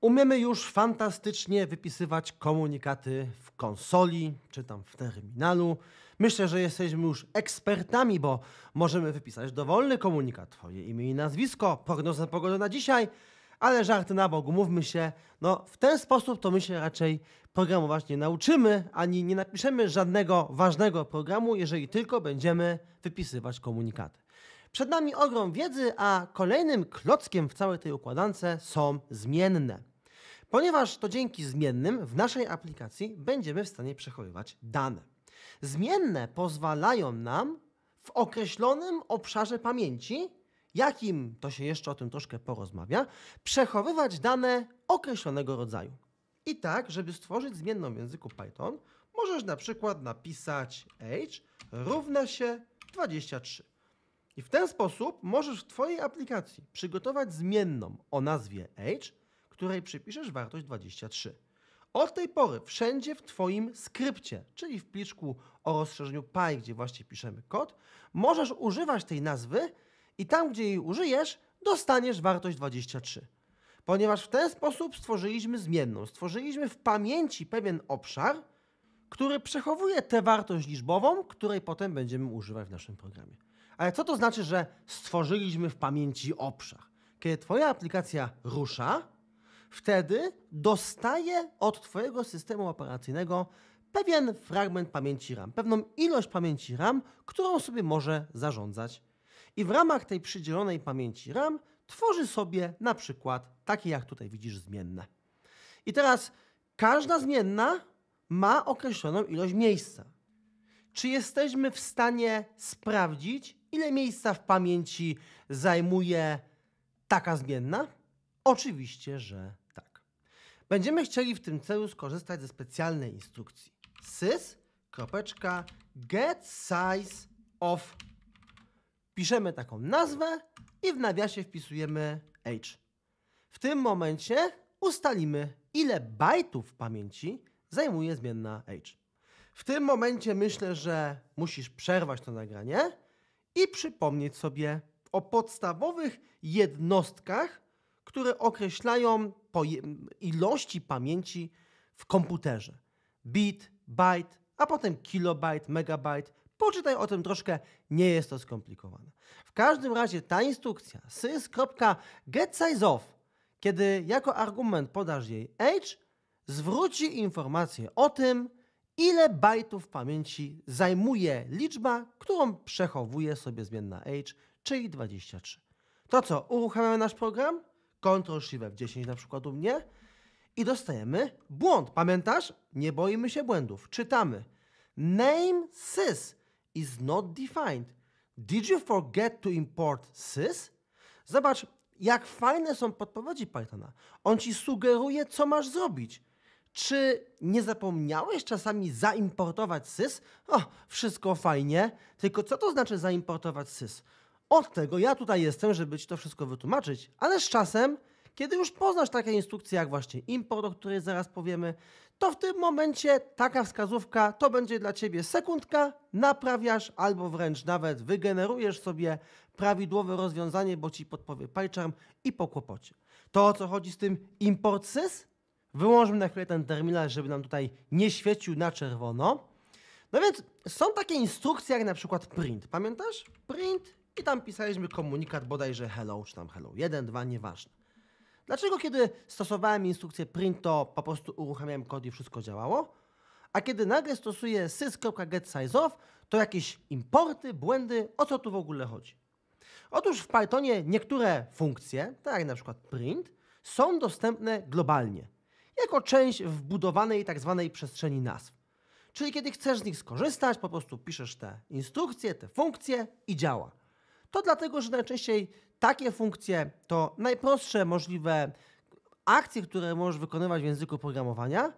Umiemy już fantastycznie wypisywać komunikaty w konsoli czy tam w terminalu. Myślę, że jesteśmy już ekspertami, bo możemy wypisać dowolny komunikat, twoje imię i nazwisko, prognozę pogody na dzisiaj, ale żarty na bok, mówmy się, no w ten sposób to my się raczej programować nie nauczymy, ani nie napiszemy żadnego ważnego programu, jeżeli tylko będziemy wypisywać komunikaty. Przed nami ogrom wiedzy, a kolejnym klockiem w całej tej układance są zmienne. Ponieważ to dzięki zmiennym w naszej aplikacji będziemy w stanie przechowywać dane. Zmienne pozwalają nam w określonym obszarze pamięci, jakim to się jeszcze o tym troszkę porozmawia, przechowywać dane określonego rodzaju. I tak, żeby stworzyć zmienną w języku Python, możesz na przykład napisać age równa się 23. I w ten sposób możesz w Twojej aplikacji przygotować zmienną o nazwie age, której przypiszesz wartość 23. Od tej pory wszędzie w Twoim skrypcie, czyli w pliczku o rozszerzeniu Py, gdzie właśnie piszemy kod, możesz używać tej nazwy i tam, gdzie jej użyjesz, dostaniesz wartość 23. Ponieważ w ten sposób stworzyliśmy zmienną, stworzyliśmy w pamięci pewien obszar, który przechowuje tę wartość liczbową, której potem będziemy używać w naszym programie. Ale co to znaczy, że stworzyliśmy w pamięci obszar? Kiedy Twoja aplikacja rusza, wtedy dostaje od Twojego systemu operacyjnego pewien fragment pamięci RAM, pewną ilość pamięci RAM, którą sobie może zarządzać. I w ramach tej przydzielonej pamięci RAM tworzy sobie na przykład takie, jak tutaj widzisz, zmienne. I teraz każda zmienna ma określoną ilość miejsca. Czy jesteśmy w stanie sprawdzić, ile miejsca w pamięci zajmuje taka zmienna? Oczywiście, że tak. Będziemy chcieli w tym celu skorzystać ze specjalnej instrukcji sys.getSize of. Piszemy taką nazwę i w nawiasie wpisujemy h. W tym momencie ustalimy, ile bajtów w pamięci zajmuje zmienna h. W tym momencie myślę, że musisz przerwać to nagranie i przypomnieć sobie o podstawowych jednostkach, które określają ilości pamięci w komputerze. Bit, byte, a potem kilobajt, megabajt. Poczytaj o tym troszkę, nie jest to skomplikowane. W każdym razie ta instrukcja sys.getsizeof, kiedy jako argument podasz jej age, zwróci informację o tym, ile bajtów pamięci zajmuje liczba, którą przechowuje sobie zmienna age, czyli 23. To co, uruchamiamy nasz program, Ctrl Shift 10 na przykład u mnie i dostajemy błąd. Pamiętasz? Nie boimy się błędów. Czytamy. Name sys is not defined. Did you forget to import sys? Zobacz, jak fajne są podpowiedzi Pythona. On ci sugeruje, co masz zrobić. Czy nie zapomniałeś czasami zaimportować sys? O, wszystko fajnie, tylko co to znaczy zaimportować sys? Od tego ja tutaj jestem, żeby ci to wszystko wytłumaczyć, ale z czasem, kiedy już poznasz takie instrukcje jak właśnie import, o której zaraz powiemy, to w tym momencie taka wskazówka to będzie dla ciebie sekundka, naprawiasz albo wręcz nawet wygenerujesz sobie prawidłowe rozwiązanie, bo ci podpowie PyCharm i po kłopocie. To o co chodzi z tym import sys? Wyłączmy na chwilę ten terminal, żeby nam tutaj nie świecił na czerwono. No więc są takie instrukcje jak na przykład print. Pamiętasz? Print i tam pisaliśmy komunikat bodajże hello, czy tam hello jeden, dwa, nieważne. Dlaczego kiedy stosowałem instrukcję print, to po prostu uruchamiałem kod i wszystko działało? A kiedy nagle stosuję sys.getSizeOf, to jakieś importy, błędy, o co tu w ogóle chodzi? Otóż w Pythonie niektóre funkcje, tak jak na przykład print, są dostępne globalnie jako część wbudowanej tzw. Tak przestrzeni nazw. Czyli kiedy chcesz z nich skorzystać, po prostu piszesz te instrukcje, te funkcje i działa. To dlatego, że najczęściej takie funkcje to najprostsze możliwe akcje, które możesz wykonywać w języku programowania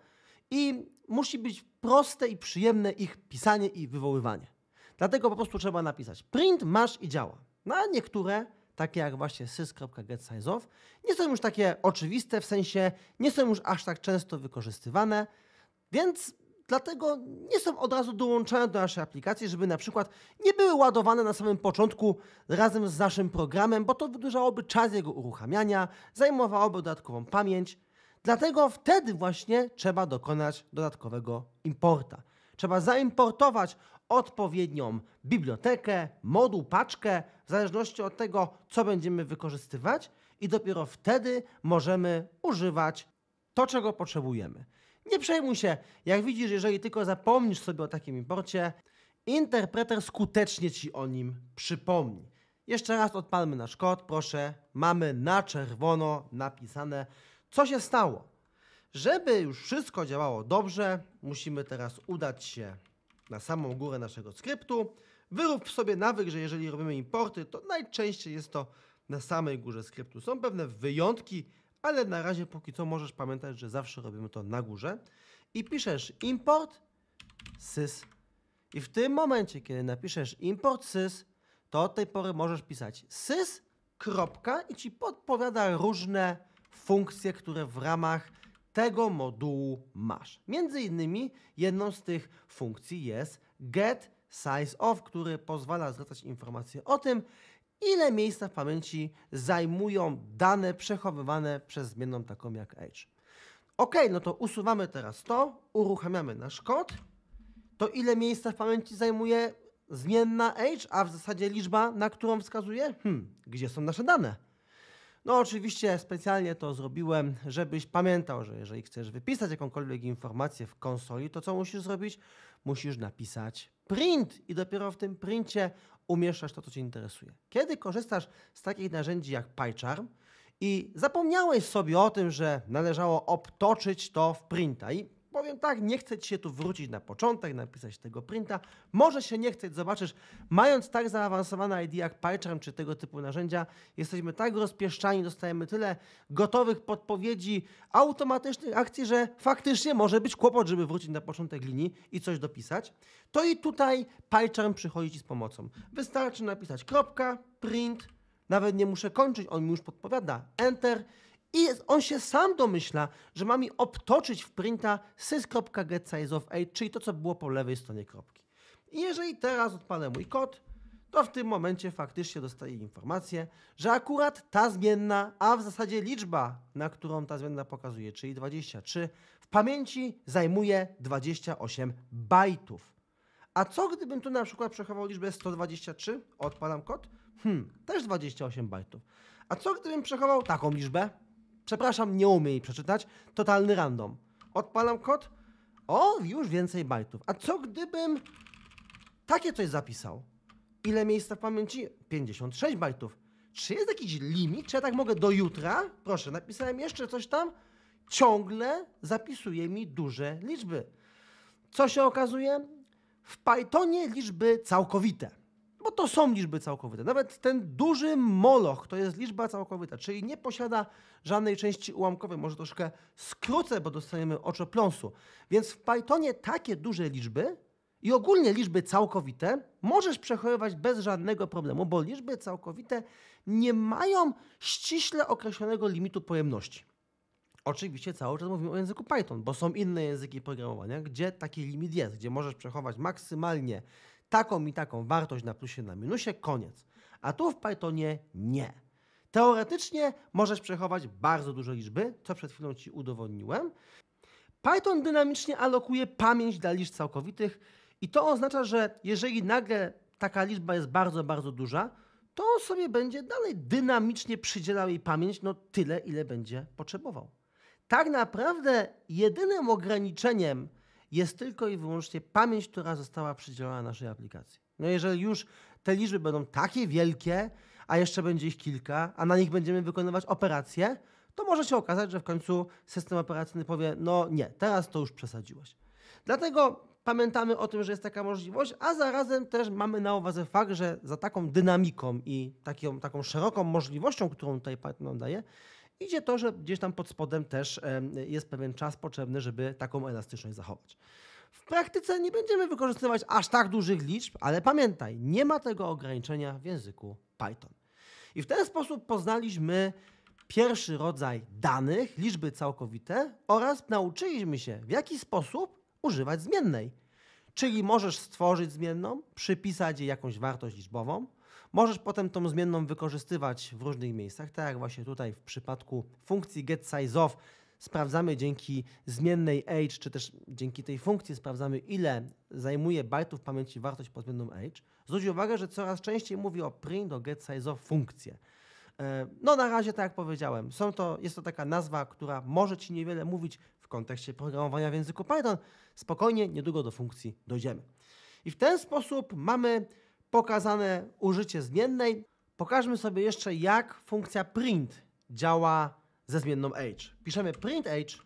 i musi być proste i przyjemne ich pisanie i wywoływanie. Dlatego po prostu trzeba napisać print, masz i działa. Na niektóre takie jak właśnie sys.getSizeOf, nie są już takie oczywiste, w sensie nie są już aż tak często wykorzystywane, więc dlatego nie są od razu dołączane do naszej aplikacji, żeby na przykład nie były ładowane na samym początku razem z naszym programem, bo to wydłużałoby czas jego uruchamiania, zajmowałoby dodatkową pamięć. Dlatego wtedy właśnie trzeba dokonać dodatkowego importa. Trzeba zaimportować odpowiednią bibliotekę, moduł, paczkę, w zależności od tego, co będziemy wykorzystywać, i dopiero wtedy możemy używać to, czego potrzebujemy. Nie przejmuj się, jak widzisz, jeżeli tylko zapomnisz sobie o takim imporcie, interpreter skutecznie ci o nim przypomni. Jeszcze raz odpalmy nasz kod, proszę. Mamy na czerwono napisane, co się stało. Żeby już wszystko działało dobrze, musimy teraz udać się na samą górę naszego skryptu, Wyrób sobie nawyk, że jeżeli robimy importy, to najczęściej jest to na samej górze skryptu. Są pewne wyjątki, ale na razie póki co możesz pamiętać, że zawsze robimy to na górze. I piszesz import sys. I w tym momencie, kiedy napiszesz import sys, to od tej pory możesz pisać sys, kropka i ci podpowiada różne funkcje, które w ramach tego modułu masz. Między innymi jedną z tych funkcji jest get Size of, który pozwala zwracać informacje o tym, ile miejsca w pamięci zajmują dane przechowywane przez zmienną taką jak age. Ok, no to usuwamy teraz to, uruchamiamy nasz kod. To ile miejsca w pamięci zajmuje zmienna age, a w zasadzie liczba, na którą wskazuje? Hmm, gdzie są nasze dane? No oczywiście specjalnie to zrobiłem, żebyś pamiętał, że jeżeli chcesz wypisać jakąkolwiek informację w konsoli, to co musisz zrobić? Musisz napisać print i dopiero w tym princie umieszczasz to, co Cię interesuje. Kiedy korzystasz z takich narzędzi jak PyCharm i zapomniałeś sobie o tym, że należało obtoczyć to w printa i Powiem tak, nie chcę ci się tu wrócić na początek, napisać tego printa. Może się nie chceć, zobaczysz, mając tak zaawansowane ID jak PyCharm czy tego typu narzędzia, jesteśmy tak rozpieszczani, dostajemy tyle gotowych podpowiedzi, automatycznych akcji, że faktycznie może być kłopot, żeby wrócić na początek linii i coś dopisać. To i tutaj PyCharm przychodzi ci z pomocą. Wystarczy napisać kropka, print, nawet nie muszę kończyć, on mi już podpowiada, enter i on się sam domyśla, że ma mi obtoczyć w printa sys.getSizeOfA, czyli to, co było po lewej stronie kropki. I jeżeli teraz odpalę mój kod, to w tym momencie faktycznie dostaję informację, że akurat ta zmienna, a w zasadzie liczba, na którą ta zmienna pokazuje, czyli 23, w pamięci zajmuje 28 bajtów. A co gdybym tu na przykład przechował liczbę 123, odpalam kod, hmm, też 28 bajtów. A co gdybym przechował taką liczbę, Przepraszam, nie umiem jej przeczytać. Totalny random. Odpalam kod. O, już więcej bajtów. A co gdybym takie coś zapisał? Ile miejsca w pamięci? 56 bajtów. Czy jest jakiś limit? Czy ja tak mogę do jutra? Proszę, napisałem jeszcze coś tam. Ciągle zapisuje mi duże liczby. Co się okazuje? W Pythonie liczby całkowite to są liczby całkowite. Nawet ten duży moloch to jest liczba całkowita, czyli nie posiada żadnej części ułamkowej. Może troszkę skrócę, bo dostaniemy oczopląsu. Więc w Pythonie takie duże liczby i ogólnie liczby całkowite możesz przechowywać bez żadnego problemu, bo liczby całkowite nie mają ściśle określonego limitu pojemności. Oczywiście cały czas mówimy o języku Python, bo są inne języki programowania, gdzie taki limit jest, gdzie możesz przechować maksymalnie taką i taką wartość na plusie, na minusie, koniec. A tu w Pythonie nie. Teoretycznie możesz przechować bardzo duże liczby, co przed chwilą Ci udowodniłem. Python dynamicznie alokuje pamięć dla liczb całkowitych i to oznacza, że jeżeli nagle taka liczba jest bardzo, bardzo duża, to on sobie będzie dalej dynamicznie przydzielał jej pamięć no tyle, ile będzie potrzebował. Tak naprawdę jedynym ograniczeniem jest tylko i wyłącznie pamięć, która została przydzielona naszej aplikacji. No jeżeli już te liczby będą takie wielkie, a jeszcze będzie ich kilka, a na nich będziemy wykonywać operacje, to może się okazać, że w końcu system operacyjny powie: No nie, teraz to już przesadziłeś. Dlatego pamiętamy o tym, że jest taka możliwość, a zarazem też mamy na uwadze fakt, że za taką dynamiką i taką, taką szeroką możliwością, którą tutaj Python nam daje, idzie to, że gdzieś tam pod spodem też jest pewien czas potrzebny, żeby taką elastyczność zachować. W praktyce nie będziemy wykorzystywać aż tak dużych liczb, ale pamiętaj, nie ma tego ograniczenia w języku Python. I w ten sposób poznaliśmy pierwszy rodzaj danych, liczby całkowite oraz nauczyliśmy się, w jaki sposób używać zmiennej. Czyli możesz stworzyć zmienną, przypisać jej jakąś wartość liczbową, Możesz potem tą zmienną wykorzystywać w różnych miejscach, tak jak właśnie tutaj w przypadku funkcji getSizeOf sprawdzamy dzięki zmiennej age, czy też dzięki tej funkcji sprawdzamy, ile zajmuje bajtów pamięci wartość pod zmienną age. Zwróć uwagę, że coraz częściej mówi o print do getSizeOf funkcję. E, no na razie, tak jak powiedziałem, są to, jest to taka nazwa, która może Ci niewiele mówić w kontekście programowania w języku Python. Spokojnie, niedługo do funkcji dojdziemy. I w ten sposób mamy pokazane użycie zmiennej. Pokażmy sobie jeszcze, jak funkcja print działa ze zmienną age. Piszemy print age,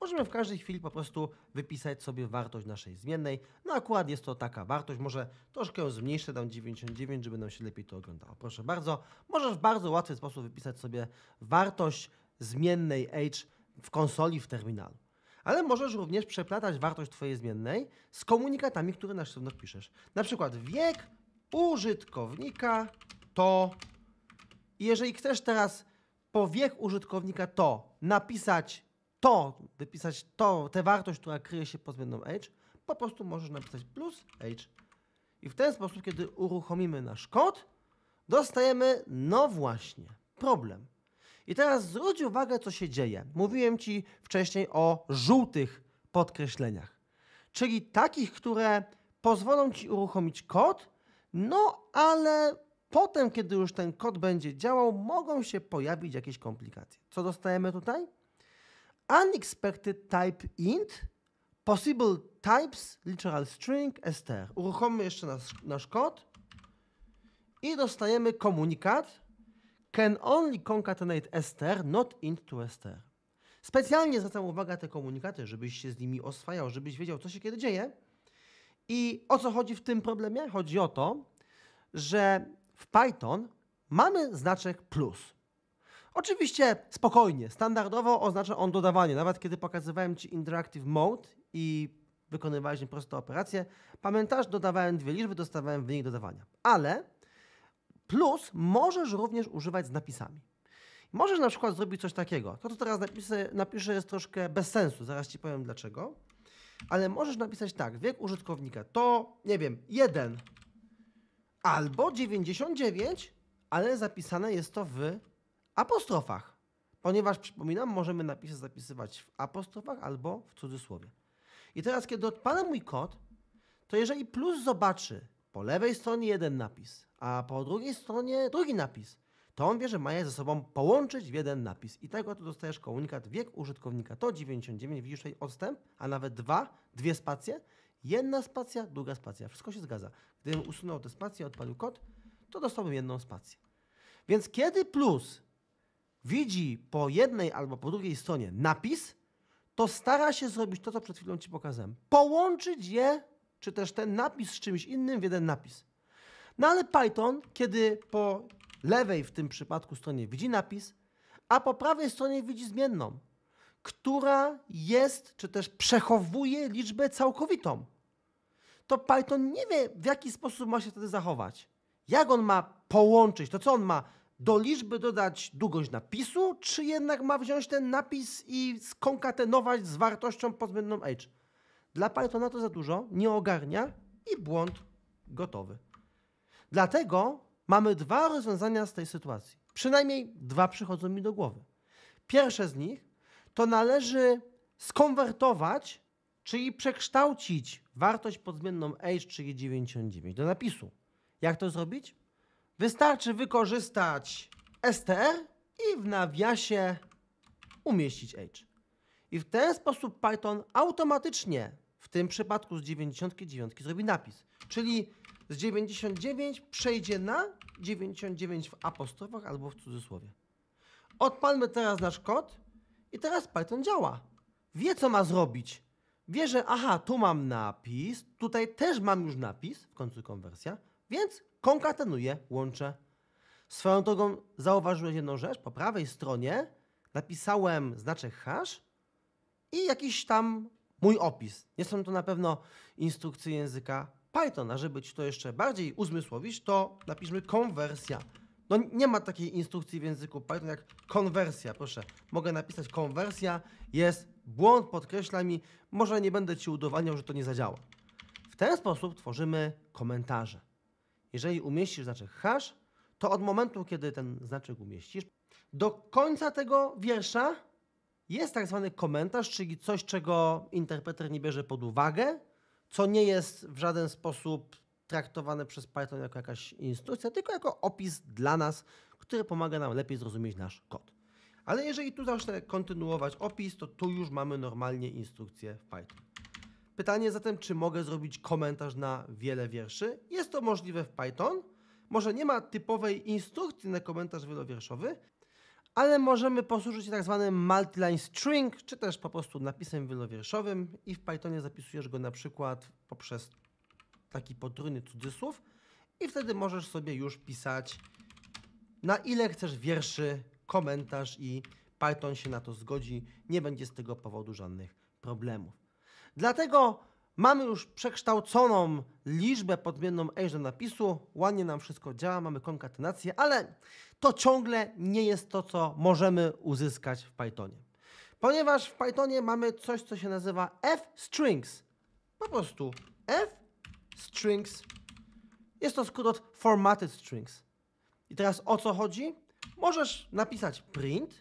możemy w każdej chwili po prostu wypisać sobie wartość naszej zmiennej. No akurat jest to taka wartość, może troszkę ją zmniejszę, dam 99, żeby nam się lepiej to oglądało. Proszę bardzo, możesz w bardzo łatwy sposób wypisać sobie wartość zmiennej age w konsoli, w terminalu ale możesz również przeplatać wartość Twojej zmiennej z komunikatami, które na środek piszesz. Na przykład wiek użytkownika to. jeżeli chcesz teraz po wiek użytkownika to napisać to, wypisać to, tę wartość, która kryje się pod względem age, po prostu możesz napisać plus age. I w ten sposób, kiedy uruchomimy nasz kod, dostajemy, no właśnie, problem. I teraz zwróć uwagę, co się dzieje. Mówiłem Ci wcześniej o żółtych podkreśleniach, czyli takich, które pozwolą Ci uruchomić kod, no ale potem, kiedy już ten kod będzie działał, mogą się pojawić jakieś komplikacje. Co dostajemy tutaj? Unexpected type int, possible types, literal string, str. Uruchommy jeszcze nasz, nasz kod i dostajemy komunikat can only concatenate str, not int to str. Specjalnie zwracam uwagę na te komunikaty, żebyś się z nimi oswajał, żebyś wiedział, co się kiedy dzieje. I o co chodzi w tym problemie? Chodzi o to, że w Python mamy znaczek plus. Oczywiście spokojnie, standardowo oznacza on dodawanie. Nawet kiedy pokazywałem Ci Interactive Mode i wykonywaliśmy proste operacje, pamiętasz, dodawałem dwie liczby, dostawałem wynik dodawania. Ale plus możesz również używać z napisami. Możesz na przykład zrobić coś takiego. To, co teraz napiszę, napiszę jest troszkę bez sensu, zaraz Ci powiem dlaczego ale możesz napisać tak, wiek użytkownika to, nie wiem, 1 albo 99, ale zapisane jest to w apostrofach. Ponieważ, przypominam, możemy napisy zapisywać w apostrofach albo w cudzysłowie. I teraz, kiedy odpalę mój kod, to jeżeli plus zobaczy po lewej stronie jeden napis, a po drugiej stronie drugi napis, to on wie, że ma je ze sobą połączyć w jeden napis. I tego tu dostajesz komunikat wiek użytkownika to 99, widzisz tutaj odstęp, a nawet dwa, dwie spacje, jedna spacja, druga spacja, wszystko się zgadza. Gdybym usunął te spacje, odpalił kod, to dostałbym jedną spację. Więc kiedy plus widzi po jednej albo po drugiej stronie napis, to stara się zrobić to, co przed chwilą Ci pokazałem. Połączyć je, czy też ten napis z czymś innym w jeden napis. No ale Python, kiedy po lewej w tym przypadku stronie widzi napis, a po prawej stronie widzi zmienną, która jest, czy też przechowuje liczbę całkowitą. To Python nie wie, w jaki sposób ma się wtedy zachować. Jak on ma połączyć, to co on ma do liczby dodać długość napisu, czy jednak ma wziąć ten napis i skonkatenować z wartością pozbędną h. Dla Pythona to za dużo, nie ogarnia i błąd gotowy. Dlatego Mamy dwa rozwiązania z tej sytuacji. Przynajmniej dwa przychodzą mi do głowy. Pierwsze z nich to należy skonwertować, czyli przekształcić wartość podzmienną age, czyli 99 do napisu. Jak to zrobić? Wystarczy wykorzystać str i w nawiasie umieścić age. I w ten sposób Python automatycznie w tym przypadku z 99 zrobi napis. Czyli z 99 przejdzie na 99 w apostrofach albo w cudzysłowie. Odpalmy teraz nasz kod i teraz Python działa. Wie, co ma zrobić. Wie, że aha, tu mam napis, tutaj też mam już napis, w końcu konwersja, więc konkatenuję, łączę. Swoją drogą zauważyłeś jedną rzecz, po prawej stronie napisałem znaczek hash i jakiś tam mój opis. Nie są to na pewno instrukcje języka Python, a żeby ci to jeszcze bardziej uzmysłowić, to napiszmy konwersja. No nie ma takiej instrukcji w języku Python jak konwersja, proszę. Mogę napisać konwersja, jest błąd, podkreśla mi, może nie będę ci udowadniał, że to nie zadziała. W ten sposób tworzymy komentarze. Jeżeli umieścisz znaczek hash, to od momentu, kiedy ten znaczek umieścisz, do końca tego wiersza jest tak zwany komentarz, czyli coś, czego interpreter nie bierze pod uwagę, co nie jest w żaden sposób traktowane przez Python jako jakaś instrukcja, tylko jako opis dla nas, który pomaga nam lepiej zrozumieć nasz kod. Ale jeżeli tu zacznę kontynuować opis, to tu już mamy normalnie instrukcję w Python. Pytanie zatem, czy mogę zrobić komentarz na wiele wierszy? Jest to możliwe w Python. Może nie ma typowej instrukcji na komentarz wielowierszowy, ale możemy posłużyć się tak zwanym multiline string, czy też po prostu napisem wielowierszowym i w Pythonie zapisujesz go na przykład poprzez taki potrójny cudzysłów i wtedy możesz sobie już pisać na ile chcesz wierszy, komentarz i Python się na to zgodzi, nie będzie z tego powodu żadnych problemów. Dlatego Mamy już przekształconą liczbę podmienną h do napisu, ładnie nam wszystko działa, mamy konkatenację ale to ciągle nie jest to, co możemy uzyskać w Pythonie. Ponieważ w Pythonie mamy coś, co się nazywa f-strings. Po prostu f-strings. Jest to skrót od formatted strings. I teraz o co chodzi? Możesz napisać print,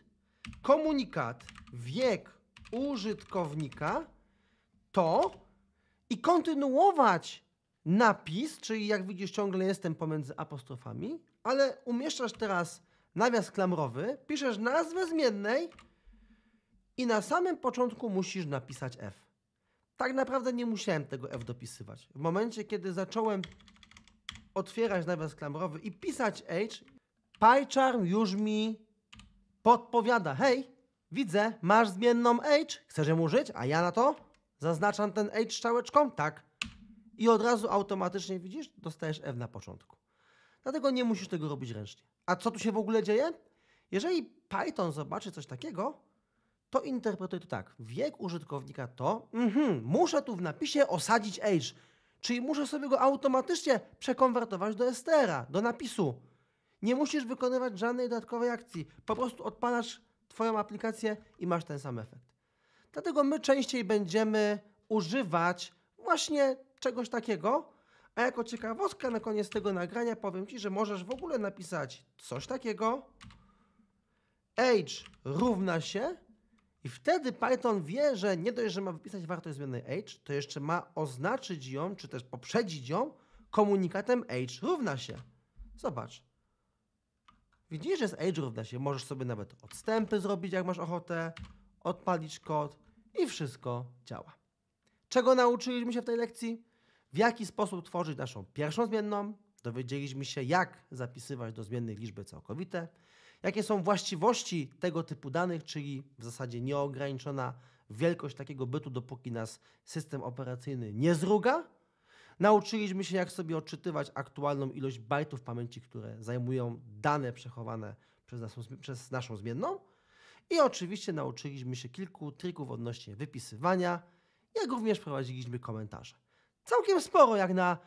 komunikat, wiek użytkownika to i kontynuować napis, czyli jak widzisz ciągle jestem pomiędzy apostrofami, ale umieszczasz teraz nawias klamrowy, piszesz nazwę zmiennej i na samym początku musisz napisać F. Tak naprawdę nie musiałem tego F dopisywać. W momencie, kiedy zacząłem otwierać nawias klamrowy i pisać H, PyCharm już mi podpowiada, hej, widzę, masz zmienną H, chcesz ją użyć, a ja na to Zaznaczam ten H czałeczką, Tak. I od razu automatycznie, widzisz, dostajesz F na początku. Dlatego nie musisz tego robić ręcznie. A co tu się w ogóle dzieje? Jeżeli Python zobaczy coś takiego, to interpretuje to tak. Wiek użytkownika to, mhm, muszę tu w napisie osadzić age, czyli muszę sobie go automatycznie przekonwertować do str do napisu. Nie musisz wykonywać żadnej dodatkowej akcji. Po prostu odpalasz Twoją aplikację i masz ten sam efekt. Dlatego my częściej będziemy używać właśnie czegoś takiego. A jako ciekawostka na koniec tego nagrania powiem Ci, że możesz w ogóle napisać coś takiego. Age równa się i wtedy Python wie, że nie dość, że ma wypisać wartość zmiennej age, to jeszcze ma oznaczyć ją, czy też poprzedzić ją komunikatem age równa się. Zobacz. Widzisz, że jest age równa się. Możesz sobie nawet odstępy zrobić, jak masz ochotę, odpalić kod, i wszystko działa. Czego nauczyliśmy się w tej lekcji? W jaki sposób tworzyć naszą pierwszą zmienną? Dowiedzieliśmy się, jak zapisywać do zmiennych liczby całkowite, jakie są właściwości tego typu danych, czyli w zasadzie nieograniczona wielkość takiego bytu, dopóki nas system operacyjny nie zruga. Nauczyliśmy się, jak sobie odczytywać aktualną ilość bajtów pamięci, które zajmują dane przechowane przez naszą, przez naszą zmienną. I oczywiście nauczyliśmy się kilku trików odnośnie wypisywania, jak również prowadziliśmy komentarze. Całkiem sporo, jak na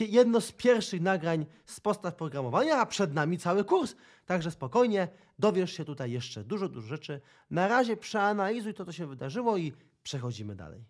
jedno z pierwszych nagrań z podstaw programowania, a przed nami cały kurs. Także spokojnie, dowiesz się tutaj jeszcze dużo, dużo rzeczy. Na razie przeanalizuj to, co się wydarzyło i przechodzimy dalej.